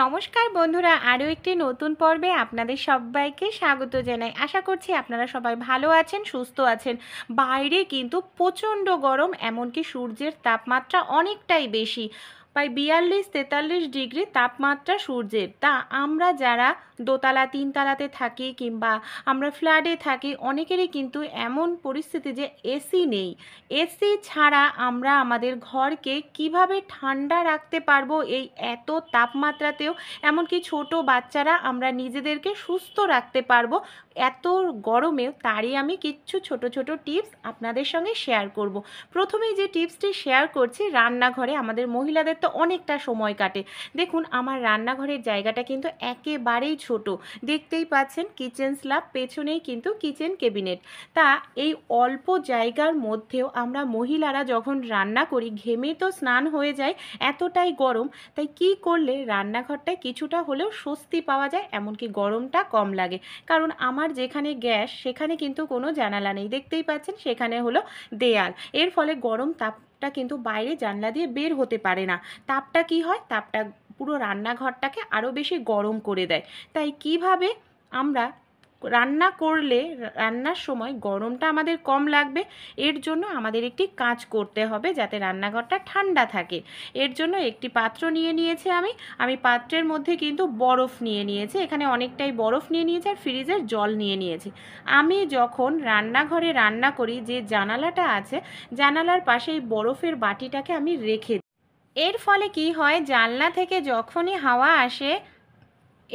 নমস্কার বন্ধুরা আরও একটি নতুন পর্বে আপনাদের সবাইকে স্বাগত জানাই আশা করছি আপনারা সবাই ভালো আছেন সুস্থ আছেন বাইরে কিন্তু প্রচণ্ড গরম এমনকি সূর্যের তাপমাত্রা অনেকটাই বেশি প্রায় বিয়াল্লিশ তেতাল্লিশ ডিগ্রি তাপমাত্রা সূর্যের তা আমরা যারা দোতলা তিনতলাতে থাকি কিংবা আমরা ফ্ল্যাটে থাকি অনেকেরই কিন্তু এমন পরিস্থিতি যে এসি নেই এসি ছাড়া আমরা আমাদের ঘরকে কিভাবে ঠান্ডা রাখতে পারবো এই এত তাপমাত্রাতেও এমনকি ছোট বাচ্চারা আমরা নিজেদেরকে সুস্থ রাখতে পারবো এত গরমেও তারই আমি কিচ্ছু ছোট ছোট টিপস আপনাদের সঙ্গে শেয়ার করব। প্রথমেই যে টিপসটি শেয়ার করছি রান্নাঘরে আমাদের মহিলাদের তো অনেকটা সময় কাটে দেখুন আমার রান্নাঘরের জায়গাটা কিন্তু একেবারেই ছোট দেখতেই পাচ্ছেন কিচেন স্ল্যাব পেছনেই কিন্তু কিচেন কেবিনেট তা এই অল্প জায়গার মধ্যেও আমরা মহিলারা যখন রান্না করি ঘেমে তো স্নান হয়ে যায় এতটাই গরম তাই কি করলে রান্নাঘরটায় কিছুটা হলেও স্বস্তি পাওয়া যায় এমনকি গরমটা কম লাগে কারণ আমার যেখানে গ্যাস সেখানে কিন্তু কোনো জানালা নেই দেখতেই পাচ্ছেন সেখানে হলো দেয়াল এর ফলে গরম তাপ তাপটা কিন্তু বাইরে জানলা দিয়ে বের হতে পারে না তাপটা কি হয় তাপটা পুরো রান্নাঘরটাকে আরও বেশি গরম করে দেয় তাই কিভাবে আমরা রান্না করলে রান্নার সময় গরমটা আমাদের কম লাগবে এর জন্য আমাদের একটি কাজ করতে হবে যাতে রান্নাঘরটা ঠান্ডা থাকে এর জন্য একটি পাত্র নিয়ে নিয়েছি আমি আমি পাত্রের মধ্যে কিন্তু বরফ নিয়ে নিয়েছি এখানে অনেকটাই বরফ নিয়ে নিয়েছি আর ফ্রিজের জল নিয়ে নিয়েছি আমি যখন রান্নাঘরে রান্না করি যে জানালাটা আছে জানালার পাশে এই বরফের বাটিটাকে আমি রেখে এর ফলে কি হয় জানলা থেকে যখনই হাওয়া আসে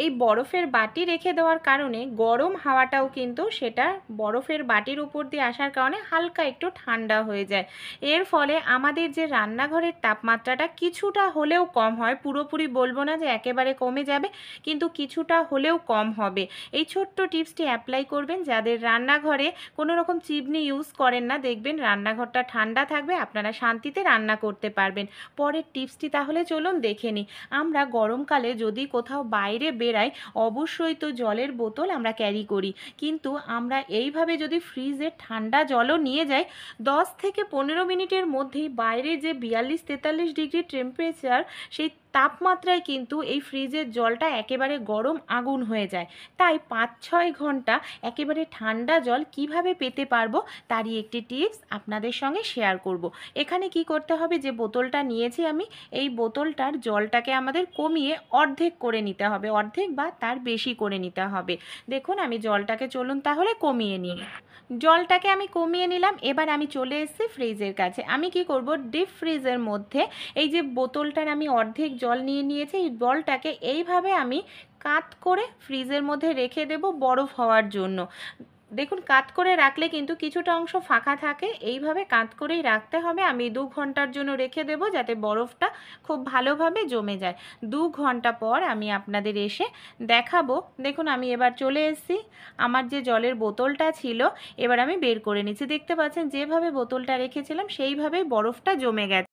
এই বরফের বাটি রেখে দেওয়ার কারণে গরম হাওয়াটাও কিন্তু সেটা বরফের বাটির উপর দিয়ে আসার কারণে হালকা একটু ঠান্ডা হয়ে যায় এর ফলে আমাদের যে রান্নাঘরের তাপমাত্রাটা কিছুটা হলেও কম হয় পুরোপুরি বলবো না যে একেবারে কমে যাবে কিন্তু কিছুটা হলেও কম হবে এই ছোট্ট টিপসটি অ্যাপ্লাই করবেন যাদের রান্নাঘরে কোনো রকম চিবনি ইউজ করেন না দেখবেন রান্নাঘরটা ঠান্ডা থাকবে আপনারা শান্তিতে রান্না করতে পারবেন পরের টিপসটি তাহলে চলুন দেখে নিই আমরা গরমকালে যদি কোথাও বাইরে বেড়াই অবশ্যই তো জলের বোতল আমরা ক্যারি করি কিন্তু আমরা এইভাবে যদি ফ্রিজে ঠান্ডা জলও নিয়ে যাই দশ থেকে পনেরো মিনিটের মধ্যেই বাইরে যে বিয়াল্লিশ তেতাল্লিশ ডিগ্রি টেম্পারেচার সেই তাপমাত্রায় কিন্তু এই ফ্রিজের জলটা একেবারে গরম আগুন হয়ে যায় তাই পাঁচ ছয় ঘন্টা একেবারে ঠান্ডা জল কিভাবে পেতে পারবো তারই একটি টিপস আপনাদের সঙ্গে শেয়ার করব। এখানে কি করতে হবে যে বোতলটা নিয়েছি আমি এই বোতলটার জলটাকে আমাদের কমিয়ে অর্ধেক করে নিতে হবে অর্ধেক বা তার বেশি করে নিতে হবে দেখুন আমি জলটাকে চলুন তাহলে কমিয়ে নিই জলটাকে আমি কমিয়ে নিলাম এবার আমি চলে এসেছি ফ্রিজের কাছে আমি কি করব ডিপ ফ্রিজের মধ্যে এই যে বোতলটার আমি অর্ধেক জল নিয়ে নিয়েছি এই বলটাকে এইভাবে আমি কাত করে ফ্রিজের মধ্যে রেখে দেব বরফ হওয়ার জন্য দেখুন কাত করে রাখলে কিন্তু কিছুটা অংশ ফাঁকা থাকে এইভাবে কাত করেই রাখতে হবে আমি দু ঘন্টার জন্য রেখে দেব যাতে বরফটা খুব ভালোভাবে জমে যায় দু ঘন্টা পর আমি আপনাদের এসে দেখাবো দেখুন আমি এবার চলে এসেছি আমার যে জলের বোতলটা ছিল এবার আমি বের করে নিচ্ছি দেখতে পাচ্ছেন যেভাবে বোতলটা রেখেছিলাম সেইভাবেই বরফটা জমে গেছে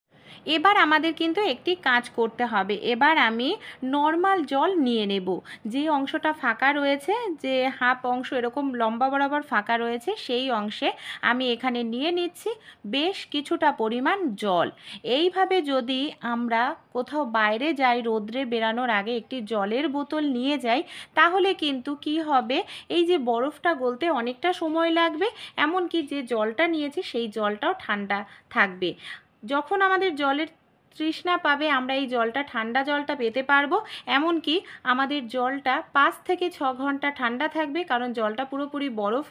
এবার আমাদের কিন্তু একটি কাজ করতে হবে এবার আমি নর্মাল জল নিয়ে নেব যে অংশটা ফাঁকা রয়েছে যে হাফ অংশ এরকম লম্বা বরাবর ফাঁকা রয়েছে সেই অংশে আমি এখানে নিয়ে নিচ্ছি বেশ কিছুটা পরিমাণ জল এইভাবে যদি আমরা কোথাও বাইরে যাই রোদ্রে বেরানোর আগে একটি জলের বোতল নিয়ে যাই তাহলে কিন্তু কি হবে এই যে বরফটা গলতে অনেকটা সময় লাগবে এমনকি যে জলটা নিয়েছি সেই জলটাও ঠান্ডা থাকবে যখন আমাদের জলের তৃষ্ণা পাবে আমরা এই জলটা ঠান্ডা জলটা পেতে পারবো এমনকি আমাদের জলটা পাঁচ থেকে ছ ঘন্টা ঠান্ডা থাকবে কারণ জলটা পুরোপুরি বরফ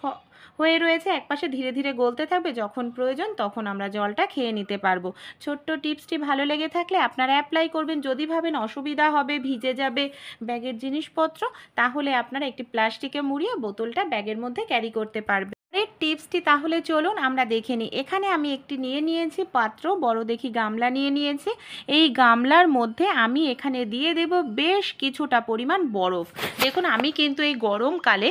হয়ে রয়েছে একপাশে ধীরে ধীরে গলতে থাকবে যখন প্রয়োজন তখন আমরা জলটা খেয়ে নিতে পারবো ছোট্ট টিপসটি ভালো লেগে থাকলে আপনারা অ্যাপ্লাই করবেন যদি ভাবেন অসুবিধা হবে ভিজে যাবে ব্যাগের জিনিসপত্র তাহলে আপনারা একটি প্লাস্টিকে মুড়িয়ে বোতলটা ব্যাগের মধ্যে ক্যারি করতে পারবে এর টিপসটি তাহলে চলুন আমরা দেখে নিই এখানে আমি একটি নিয়ে নিয়েছি পাত্র বড় দেখি গামলা নিয়ে নিয়েছি এই গামলার মধ্যে আমি এখানে দিয়ে দেব বেশ কিছুটা পরিমাণ বরফ দেখুন আমি কিন্তু এই গরমকালে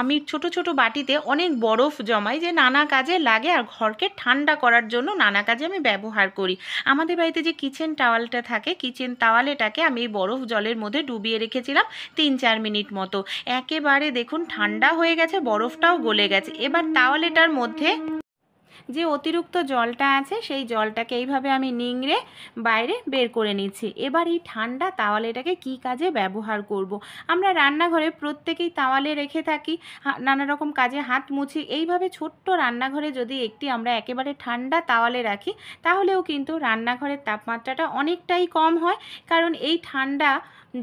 আমি ছোট ছোট বাটিতে অনেক বরফ জমাই যে নানা কাজে লাগে আর ঘরকে ঠান্ডা করার জন্য নানা কাজে আমি ব্যবহার করি আমাদের বাড়িতে যে কিচেন টাওয়ালটা থাকে কিচেন টাওয়ালেটাকে আমি এই বরফ জলের মধ্যে ডুবিয়ে রেখেছিলাম তিন চার মিনিট মতো একেবারে দেখুন ঠান্ডা হয়ে গেছে বরফটাও গলে গেছে এবার তাওয়ালেটার মধ্যে যে অতিরিক্ত জলটা আছে সেই জলটাকে এইভাবে আমি নিংড়ে বাইরে বের করে নিচ্ছি এবার এই ঠান্ডা তাওয়ালেটাকে কি কাজে ব্যবহার করব। আমরা রান্নাঘরে প্রত্যেকেই তাওয়ালে রেখে থাকি নানা রকম কাজে হাত মুছি এইভাবে ছোট্ট রান্নাঘরে যদি একটি আমরা একেবারে ঠান্ডা তাওয়ালে রাখি তাহলেও কিন্তু রান্নাঘরের তাপমাত্রাটা অনেকটাই কম হয় কারণ এই ঠান্ডা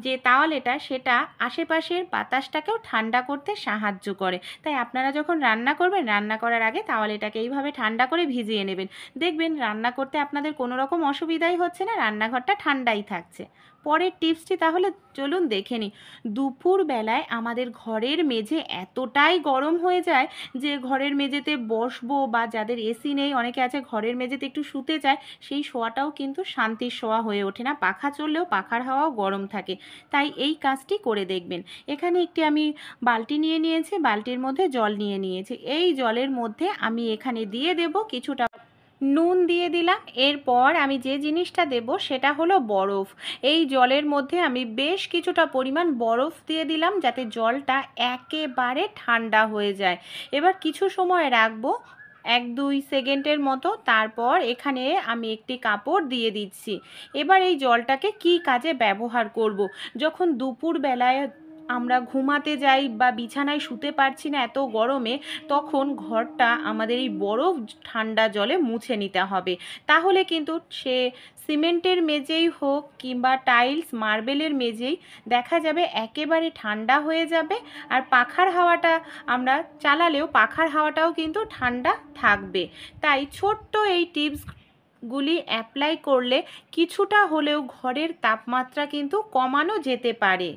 যে তাওয়ালেটা সেটা আশেপাশের বাতাসটাকেও ঠান্ডা করতে সাহায্য করে তাই আপনারা যখন রান্না করবেন রান্না করার আগে তাওয়ালেটাকে এইভাবে ঠান্ডা করে ভিজিয়ে নেবেন দেখবেন রান্না করতে আপনাদের কোনো রকম অসুবিধাই হচ্ছে না রান্নাঘরটা ঠান্ডাই থাকছে পরের টিপসটি তাহলে চলুন দেখে নিই দুপুরবেলায় আমাদের ঘরের মেঝে এতটাই গরম হয়ে যায় যে ঘরের মেঝেতে বসবো বা যাদের এসি নেই অনেকে আছে ঘরের মেঝেতে একটু শুতে চায় সেই শোয়াটাও কিন্তু শান্তির শোয়া হয়ে ওঠে না পাখা চললেও পাখার হাওয়াও গরম থাকে তাই এই কাজটি করে দেখবেন এখানে একটি আমি বালতি নিয়ে নিয়েছি বালতির মধ্যে জল নিয়ে নিয়েছি এই জলের মধ্যে আমি এখানে দিয়ে দেব কিছুটা নুন দিয়ে দিলাম এরপর আমি যে জিনিসটা দেব সেটা হলো বরফ এই জলের মধ্যে আমি বেশ কিছুটা পরিমাণ বরফ দিয়ে দিলাম যাতে জলটা একেবারে ঠান্ডা হয়ে যায় এবার কিছু সময় রাখবো এক দুই সেকেন্ডের মতো তারপর এখানে আমি একটি কাপড় দিয়ে দিচ্ছি এবার এই জলটাকে কি কাজে ব্যবহার করব। যখন দুপুর বেলায় আমরা ঘুমাতে যাই বা বিছানায় শুতে পারছি না এত গরমে তখন ঘরটা আমাদের এই বরফ ঠান্ডা জলে মুছে নিতে হবে তাহলে কিন্তু সে সিমেন্টের মেজেই হোক কিংবা টাইলস মার্বেলের মেজেই দেখা যাবে একেবারে ঠান্ডা হয়ে যাবে আর পাখার হাওয়াটা আমরা চালালেও পাখার হাওয়াটাও কিন্তু ঠান্ডা থাকবে তাই ছোট্ট এই টিপস গুলি অ্যাপ্লাই করলে কিছুটা হলেও ঘরের তাপমাত্রা কিন্তু কমানো যেতে পারে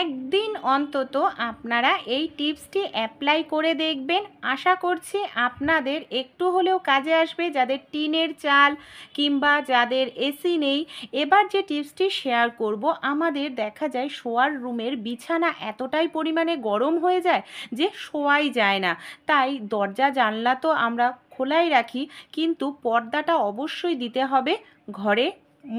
একদিন অন্তত আপনারা এই টিপসটি অ্যাপ্লাই করে দেখবেন আশা করছি আপনাদের একটু হলেও কাজে আসবে যাদের টিনের চাল কিংবা যাদের এসি নেই এবার যে টিপসটি শেয়ার করব আমাদের দেখা যায় শোয়ার রুমের বিছানা এতটাই পরিমাণে গরম হয়ে যায় যে শোয়াই যায় না তাই দরজা জানলা তো আমরা খোলাই রাখি কিন্তু পর্দাটা অবশ্যই দিতে হবে ঘরে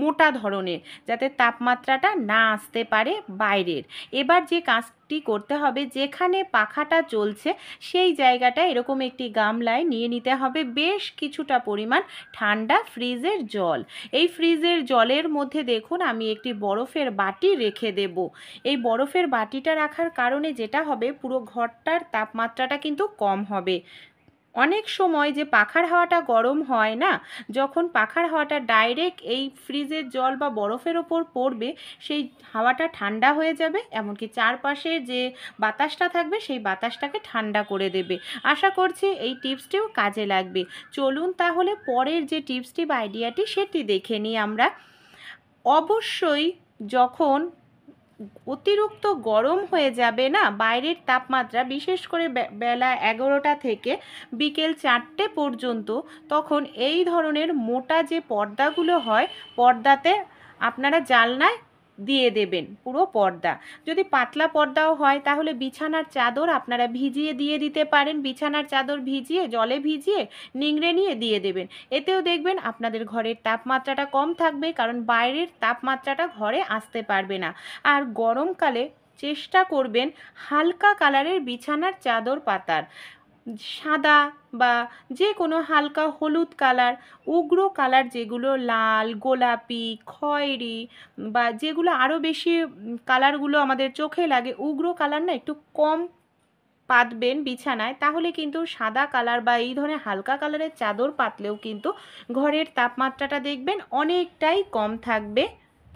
মোটা ধরনের যাতে তাপমাত্রাটা না আসতে পারে বাইরের এবার যে কাজটি করতে হবে যেখানে পাখাটা চলছে সেই জায়গাটা এরকম একটি গামলায় নিয়ে নিতে হবে বেশ কিছুটা পরিমাণ ঠান্ডা ফ্রিজের জল এই ফ্রিজের জলের মধ্যে দেখুন আমি একটি বরফের বাটি রেখে দেব এই বরফের বাটিটা রাখার কারণে যেটা হবে পুরো ঘরটার তাপমাত্রাটা কিন্তু কম হবে অনেক সময় যে পাখার হাওয়াটা গরম হয় না যখন পাখার হাওয়াটা ডাইরেক্ট এই ফ্রিজের জল বা বরফের ওপর পড়বে সেই হাওয়াটা ঠান্ডা হয়ে যাবে এমনকি চারপাশে যে বাতাসটা থাকবে সেই বাতাসটাকে ঠান্ডা করে দেবে আশা করছি এই টিপসটিও কাজে লাগবে চলুন তাহলে পরের যে টিপসটি বা আইডিয়াটি সেটি দেখে নিই আমরা অবশ্যই যখন অতিরিক্ত গরম হয়ে যাবে না বাইরের তাপমাত্রা বিশেষ করে বেলা এগারোটা থেকে বিকেল চারটে পর্যন্ত তখন এই ধরনের মোটা যে পর্দাগুলো হয় পর্দাতে আপনারা জালনায় দিয়ে দেবেন পুরো পর্দা যদি পাতলা পর্দাও হয় তাহলে বিছানার চাদর আপনারা ভিজিয়ে দিয়ে দিতে পারেন বিছানার চাদর ভিজিয়ে জলে ভিজিয়ে নিংড়ে নিয়ে দিয়ে দেবেন এতেও দেখবেন আপনাদের ঘরের তাপমাত্রাটা কম থাকবে কারণ বাইরের তাপমাত্রাটা ঘরে আসতে পারবে না আর গরমকালে চেষ্টা করবেন হালকা কালারের বিছানার চাদর পাতার সাদা বা যে কোনো হালকা হলুদ কালার উগ্র কালার যেগুলো লাল গোলাপি খয়েরি বা যেগুলো আরও বেশি কালারগুলো আমাদের চোখে লাগে উগ্র কালার না একটু কম পাতবেন বিছানায় তাহলে কিন্তু সাদা কালার বা এই ধরনের হালকা কালারের চাদর পাতলেও কিন্তু ঘরের তাপমাত্রাটা দেখবেন অনেকটাই কম থাকবে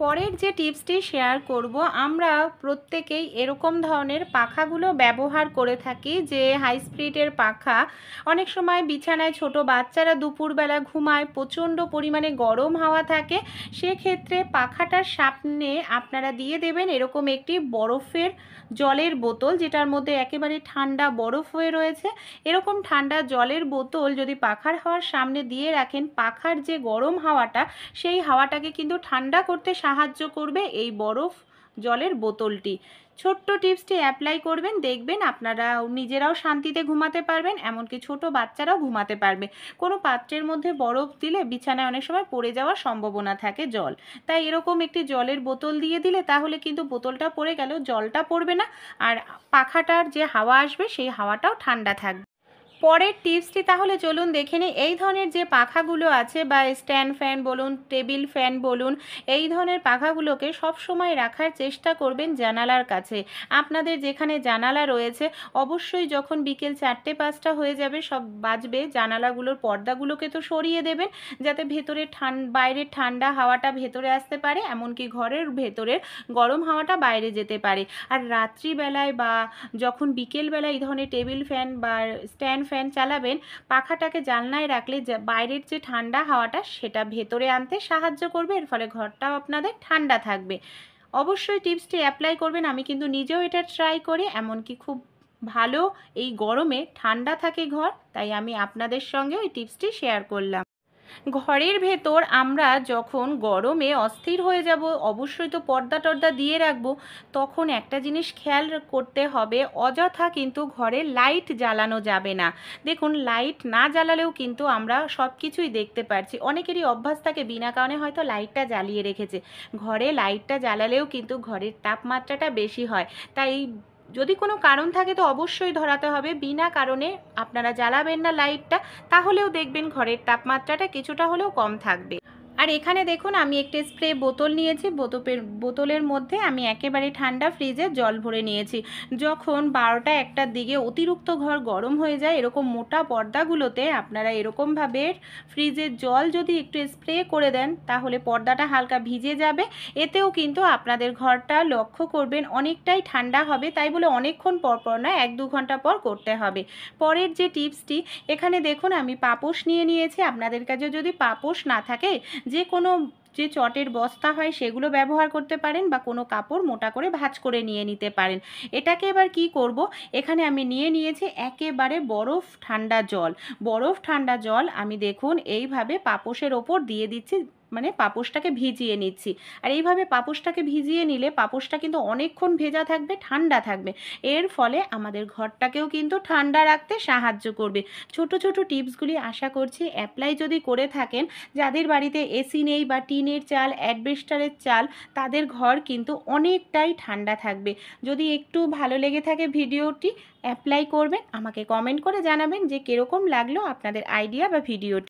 পরের যে টিপসটি শেয়ার করব আমরা প্রত্যেকেই এরকম ধরনের পাখাগুলো ব্যবহার করে থাকি যে হাই স্পিডের পাখা অনেক সময় বিছানায় ছোট বাচ্চারা দুপুরবেলা ঘুমায় প্রচণ্ড পরিমাণে গরম হাওয়া থাকে সেক্ষেত্রে পাখাটার সামনে আপনারা দিয়ে দেবেন এরকম একটি বরফের জলের বোতল যেটার মধ্যে একেবারে ঠান্ডা বরফ হয়ে রয়েছে এরকম ঠান্ডা জলের বোতল যদি পাখার হাওয়ার সামনে দিয়ে রাখেন পাখার যে গরম হাওয়াটা সেই হাওয়াটাকে কিন্তু ঠান্ডা করতে সাহায্য করবে এই বরফ জলের বোতলটি ছোট্ট টিপসটি অ্যাপ্লাই করবেন দেখবেন আপনারা নিজেরাও শান্তিতে ঘুমাতে পারবেন এমনকি ছোট বাচ্চারাও ঘুমাতে পারবে কোনো পাত্রের মধ্যে বরফ দিলে বিছানায় অনেক সময় পড়ে যাওয়ার সম্ভাবনা থাকে জল তাই এরকম একটি জলের বোতল দিয়ে দিলে তাহলে কিন্তু বোতলটা পড়ে গেলেও জলটা পড়বে না আর পাখাটার যে হাওয়া আসবে সেই হাওয়াটাও ঠান্ডা থাকবে পরের টিপসটি তাহলে চলুন দেখে নিই এই ধরনের যে পাখাগুলো আছে বা স্ট্যান্ড ফ্যান বলুন টেবিল ফ্যান বলুন এই ধরনের পাখাগুলোকে সব সময় রাখার চেষ্টা করবেন জানালার কাছে আপনাদের যেখানে জানালা রয়েছে অবশ্যই যখন বিকেল চারটে পাঁচটা হয়ে যাবে সব বাজবে জানালাগুলোর পর্দাগুলোকে তো সরিয়ে দেবেন যাতে ভেতরে ঠান বাইরের ঠান্ডা হাওয়াটা ভেতরে আসতে পারে এমনকি ঘরের ভেতরের গরম হাওয়াটা বাইরে যেতে পারে আর রাত্রিবেলায় বা যখন বিকেলবেলায় এই ধরনের টেবিল ফ্যান বা স্ট্যান্ড ফ্যান চালাবেন পাখাটাকে জানলায় রাখলে বাইরের যে ঠান্ডা হাওয়াটা সেটা ভেতরে আনতে সাহায্য করবে এর ফলে ঘরটাও আপনাদের ঠান্ডা থাকবে অবশ্যই টিপসটি অ্যাপ্লাই করবেন আমি কিন্তু নিজেও এটা ট্রাই করে এমনকি খুব ভালো এই গরমে ঠান্ডা থাকে ঘর তাই আমি আপনাদের সঙ্গে ওই টিপসটি শেয়ার করলাম ঘরের ভেতর আমরা যখন গরমে অস্থির হয়ে যাব অবশ্যই তো পর্দা টর্দা দিয়ে রাখবো তখন একটা জিনিস খেয়াল করতে হবে অযথা কিন্তু ঘরে লাইট জ্বালানো যাবে না দেখুন লাইট না জ্বালালেও কিন্তু আমরা সব কিছুই দেখতে পারছি অনেকেরই অভ্যাস থাকে বিনা কারণে হয়তো লাইটটা জ্বালিয়ে রেখেছে ঘরে লাইটটা জ্বালালেও কিন্তু ঘরের তাপমাত্রাটা বেশি হয় তাই যদি কোনো কারণ থাকে তো অবশ্যই ধরাতে হবে বিনা কারণে আপনারা জ্বালাবেন না লাইটটা তাহলেও দেখবেন ঘরের তাপমাত্রাটা কিছুটা হলেও কম থাকবে আর এখানে দেখুন আমি একটি স্প্রে বোতল নিয়েছি বোতপের বোতলের মধ্যে আমি একেবারে ঠান্ডা ফ্রিজে জল ভরে নিয়েছি যখন বারোটা একটার দিকে অতিরিক্ত ঘর গরম হয়ে যায় এরকম মোটা পর্দাগুলোতে আপনারা এরকমভাবে ফ্রিজের জল যদি একটু স্প্রে করে দেন তাহলে পর্দাটা হালকা ভিজে যাবে এতেও কিন্তু আপনাদের ঘরটা লক্ষ্য করবেন অনেকটাই ঠান্ডা হবে তাই বলে অনেকক্ষণ পর পর না এক দু ঘন্টা পর করতে হবে পরের যে টিপসটি এখানে দেখুন আমি পাপোশ নিয়ে নিয়েছি আপনাদের কাছে যদি পাপোশ না থাকে যে কোনো যে চটের বস্তা হয় সেগুলো ব্যবহার করতে পারেন বা কোনো কাপড় মোটা করে ভাজ করে নিয়ে নিতে পারেন এটাকে এবার কি করব এখানে আমি নিয়ে নিয়েছি একেবারে বরফ ঠান্ডা জল বরফ ঠান্ডা জল আমি দেখুন এইভাবে পাপোশের ওপর দিয়ে দিচ্ছি মানে পাপোশটাকে ভিজিয়ে নিচ্ছি আর এইভাবে পাপোশটাকে ভিজিয়ে নিলে পাপোশটা কিন্তু অনেকক্ষণ ভেজা থাকবে ঠান্ডা থাকবে এর ফলে আমাদের ঘরটাকেও কিন্তু ঠান্ডা রাখতে সাহায্য করবে ছোট ছোট টিপসগুলি আশা করছি অ্যাপ্লাই যদি করে থাকেন যাদের বাড়িতে এসি নেই বা টি টিনের চাল অ্যাডবেস্টারের চাল তাদের ঘর কিন্তু অনেকটাই ঠান্ডা থাকবে যদি একটু ভালো লেগে থাকে ভিডিওটি অ্যাপ্লাই করবেন আমাকে কমেন্ট করে জানাবেন যে কীরকম লাগলো আপনাদের আইডিয়া বা ভিডিওটি